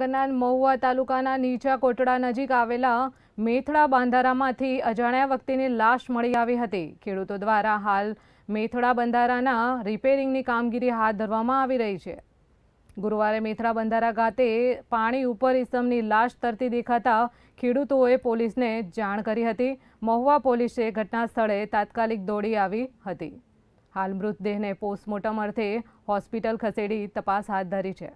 ગણનાલ મોહવા તાલુકાના નીચા કોટડા નજીક આવેલા મેથડા બંધારામાંથી અજાણ્યા વ્યક્તિની લાશ મળી આવી હતી ખેડૂતો દ્વારા હાલ મેથડા બંધારાના રિપેરિંગની કામગીરી હાથ ધરવામાં આવી રહી છે ગુરવારે મેથડા બંધારા ખાતે પાણી ઉપર ઇસમની લાશ તરતી દેખાતા ખેડૂતોએ પોલીસને જાણ કરી હતી મોહવા પોલીસે ઘટના સ્થળે તાત્કાલિક દોડી આવી હતી હાલ મૃતદેહને પોસ્ટમોર્ટમ અર્થે હોસ્પિટલ ખસેડી તપાસ હાથ ધરી છે